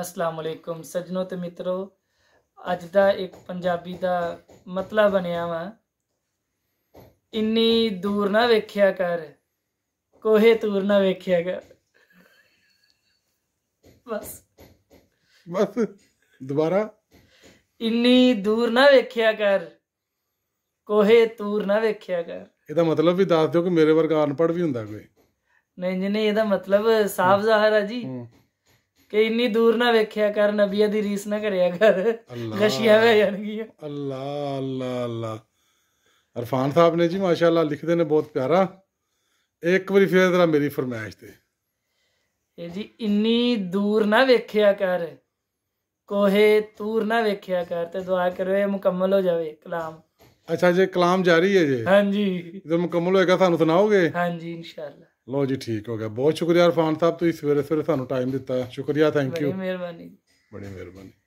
ਅਸਲਾਮ ਅਲੈਕੁਮ ਸਜਣੋ ਤੇ ਮਿੱਤਰੋ ਅੱਜ ਦਾ ਇੱਕ ਪੰਜਾਬੀ ਦਾ ਮਤਲਬ ਬਣਿਆ ਵਾ ਇੰਨੀ ਦੂਰ ਨਾ ਵੇਖਿਆ ਕਰ ਕੋਹੇ ਤੂਰ ਨਾ ਵੇਖਿਆ ਕਰ ਬਸ ਬਸ ਦੁਬਾਰਾ ਇੰਨੀ ਦੂਰ ਨਾ ਵੇਖਿਆ ਕਰ ਕੋਹੇ ਤੂਰ ਨਾ ਵੇਖਿਆ ਕਰ ਇਹਦਾ ਮਤਲਬ ਵੀ ਦੱਸ ਦਿਓ ਕਿ ਮੇਰੇ ਵਰਗਾ ਅਨਪੜ੍ਹ ਵੀ ਹੁੰਦਾ ਕੋਈ ਨਹੀਂ ਜੀ, ਨਹੀਂ ਇਹਦਾ ਮਤਲਬ ਸਾਫ਼ ਜ਼ਾਹਰ ਆ ਜੀ ਹੂੰ ਕਿ ਇੰਨੀ ਦੂਰ ਨਾ ਵੇਖਿਆ ਕਰ ਨਬੀਆ ਦੀ ਰੀਸ ਨਾ ਕਰਿਆ ਕਰ ਗਸ਼ੀਆਂ ਹੋ ਜਾਣਗੀਆਂ ਅੱਲਾ ਅੱਲਾ ਅੱਲਾ ਅਰਫਾਨ ਸਾਹਿਬ ਨੇ ਜੀ ਮਾਸ਼ਾਅੱਲਾ ਲਿਖਦੇ ਨੇ ਬਹੁਤ ਪਿਆਰਾ ਇੱਕ ਵਾਰੀ ਫੇਰ ਜਰਾ ਮੇਰੀ ਫਰਮਾਇਸ਼ ਤੇ ਇਹ ਜੀ ਇੰਨੀ ਦੂਰ ਨਾ ਵੇਖਿਆ ਕਰ ਕੋਹੇ ਤੂਰ ਨਾ ਵੇਖਿਆ ਕਰ ਤੇ ਦੁਆ ਕਰੋ ਇਹ ਮੁਕੰਮਲ ਹੋ ਜਾਵੇ ਕਲਾਮ ਅੱਛਾ ਜੇ ਕਲਾਮ ਜਾਰੀ ਹੈ ਜੇ ਹਾਂਜੀ ਜਦੋਂ ਮੁਕੰਮਲ ਹੋਏਗਾ ਤੁਹਾਨੂੰ ਸੁਣਾਓਗੇ ਹਾਂਜੀ ਇਨਸ਼ਾਅੱਲਾ ਲੋ ਜੀ ਠੀਕ ਹੋ ਗਿਆ ਬਹੁਤ ਸ਼ੁਕਰੀਆ ਰਫਾਨ ਸਾਹਿਬ ਤੁਸੀਂ ਸਵੇਰੇ ਸਵੇਰੇ ਸਾਨੂੰ ਟਾਈਮ ਦਿੱਤਾ ਸ਼ੁਕਰੀਆ ਥੈਂਕ ਯੂ ਬੜੀ ਮਿਹਰਬਾਨੀ ਬੜੀ ਮਿਹਰਬਾਨੀ